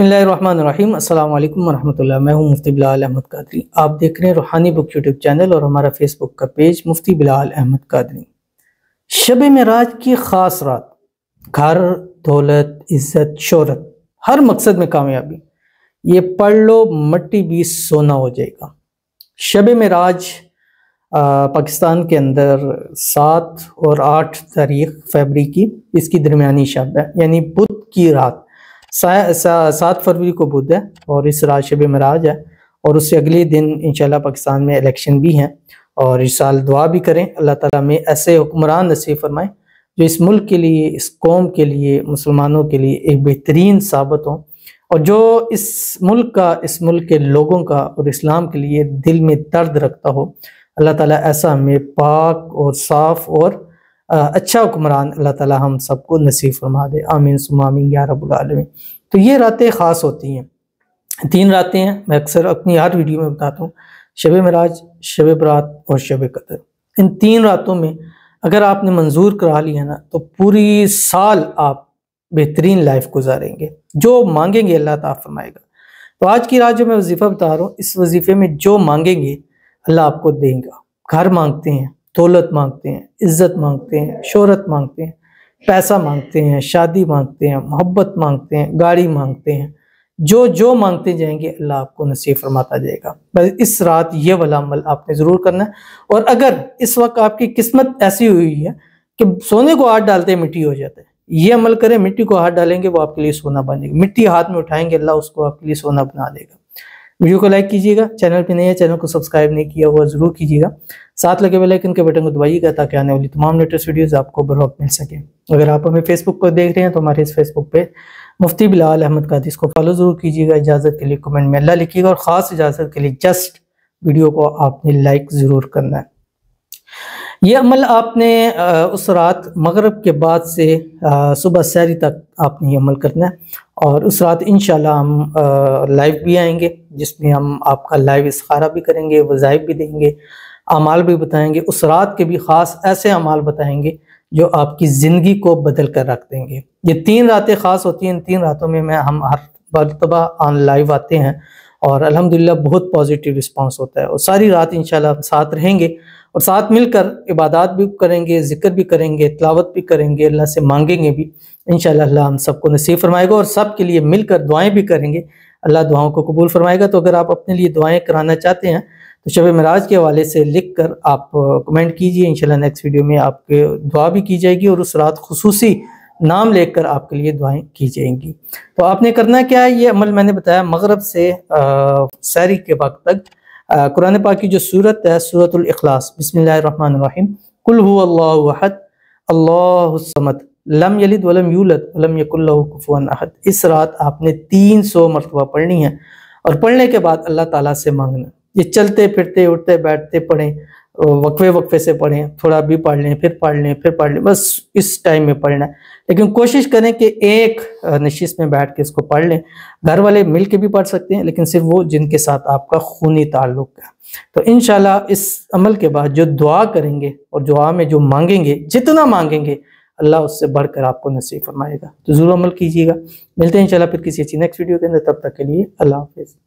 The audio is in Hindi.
बसमीम अल्लाम वरहमल्ला मैं हूं मुफ्ती बिलाल अहमद कादरी आप देख रहे हैं रूहानी बुक यूट्यूब चैनल और हमारा फेसबुक का पेज मुफ्ती बिलाल अहमद कादरी शब मराज की ख़ास रात घर दौलत इज्जत शहरत हर मकसद में कामयाबी ये पढ़ लो मट्टी भी सोना हो जाएगा शब मराज पाकिस्तान के अंदर सात और आठ तारीख फेबरी की इसकी दरमिया शब है यानी बुध की रात सात फरवरी को बुध है और इस रात शब मराज है और उससे अगले दिन इंशाल्लाह पाकिस्तान में इलेक्शन भी हैं और इस साल दुआ भी करें अल्लाह ताला में ऐसे हुक्मरान नसीब फरमाएं जो इस मुल्क के लिए इस कौम के लिए मुसलमानों के लिए एक बेहतरीन साबित हों और जो इस मुल्क का इस मुल्क के लोगों का और इस्लाम के लिए दिल में दर्द रखता हो अल्लाह ताला ऐसा हमें पाक और साफ़ और अच्छा हुक्मरान अल्लाह ताला हम सबको नसीब फरमा दे आमीन सुमामीन या रबालमीन तो ये रातें ख़ास होती हैं तीन रातें हैं मैं अक्सर अपनी हर वीडियो में बताता हूँ शब मराज शब बरात और शब कदर इन तीन रातों में अगर आपने मंजूर करा लिया ना तो पूरी साल आप बेहतरीन लाइफ गुजारेंगे जो मांगेंगे अल्लाह ताला फरमाएगा तो आज की रात जो मैं वजीफ़ा बता रहा हूँ इस वजीफ़े में जो मांगेंगे अल्लाह आपको देगा घर मांगते हैं दौलत मांगते हैं इज्जत मांगते हैं शोहरत मांगते हैं पैसा मांगते हैं शादी मांगते हैं मोहब्बत मांगते हैं गाड़ी मांगते हैं जो जो मांगते जाएंगे अल्लाह आपको नसीब फरमाता जाएगा बस इस रात ये वाला अमल आपने ज़रूर करना है और अगर इस वक्त आपकी किस्मत ऐसी हुई है कि सोने को हाथ डालते हैं मिट्टी हो जाता है ये अमल करें मिट्टी को हाथ डालेंगे वो आपके लिए सोना बनेगा मिट्टी हाथ में उठाएंगे अल्लाह उसको आपके लिए सोना बना देगा वीडियो को लाइक कीजिएगा चैनल पे नए चैनल को सब्सक्राइब नहीं किया हुआ जरूर कीजिएगा साथ लगे हुए लाइकन के बटन को दबाइएगा ताकि आने वाली तमाम लेटेस्ट वीडियोस आपको बरवक मिल सके अगर आप हमें फेसबुक पर देख रहे हैं तो हमारे इस फेसबुक पे मुफ्ती बिलाल अहमद का इसको फॉलो जरूर कीजिएगा इजाजत के लिए कमेंट में अल्लाह लिखिएगा और खास इजाजत के लिए जस्ट वीडियो को आपने लाइक जरूर करना है ये अमल आपने उस रात मगरब के बाद से सुबह सैरी तक आपने ये अमल करना है और उस रात इन हम लाइव भी आएंगे जिसमें हम आपका लाइव इसखारा भी करेंगे वज़ाइफ भी देंगे अमाल भी बताएंगे उस रात के भी ख़ास ऐसे अमाल बताएंगे जो आपकी ज़िंदगी को बदल कर रख देंगे ये तीन रातें ख़ास होती हैं इन तीन रातों में मैं हम हर मरतबा ऑन लाइव आते हैं और अल्हम्दुलिल्लाह बहुत पॉजिटिव रिस्पांस होता है और सारी रात इंशाल्लाह हम साथ रहेंगे और साथ मिलकर इबादत भी करेंगे जिक्र भी करेंगे तलावत भी करेंगे अल्लाह से मांगेंगे भी इन अल्लाह हम सबको नसीब फरमाएगा और सब के लिए मिलकर दुआएं भी करेंगे अल्लाह दुआओं को कबूल फरमाएगा तो अगर आप अपने लिए दुआएं कराना चाहते हैं तो शब मराज के हवाले से लिख कर आप कमेंट कीजिए इंशाल्लाह नेक्स्ट वीडियो में आपके दुआ भी की जाएगी और उस रात खसूसी नाम लेकर आपके लिए दुआएं की जाएंगी तो आपने करना क्या है ये अमल मैंने बताया मगरब से सारी के वक्त तक कुरान पाक की जो सूरत है सूरत अखलास बिस्मिल्लाहिर्रहमानिर्रहीम कुल हुवल्लाहुअहद अल्लाहुस्समद लम यलिद वलम यूलद वलम यकुल्लहु कुफुवन अहद इस रात आपने तीन सौ मरतबा पढ़नी है और पढ़ने के बाद अल्लाह ताला से मांगना ये चलते फिरते उठते बैठते पढ़ें वक्फे वक्फे से पढ़ें थोड़ा भी पढ़ लें फिर पढ़ लें फिर पढ़ लें बस इस टाइम में पढ़ना है लेकिन कोशिश करें कि एक नशीस में बैठ के इसको पढ़ लें घर वाले मिल के भी पढ़ सकते हैं लेकिन सिर्फ वो जिनके साथ आपका खूनी ताल्लुक है तो इन इस अमल के बाद जो दुआ करेंगे और दुआ में जो मांगेंगे जितना मांगेंगे अल्लाह उससे बढ़कर आपको नसीब फरमाएगा तो ज़रूर अमल कीजिएगा मिलते हैं इंशाल्लाह फिर किसी अच्छी नेक्स्ट वीडियो के अंदर तब तक के लिए अल्लाह हाफिज़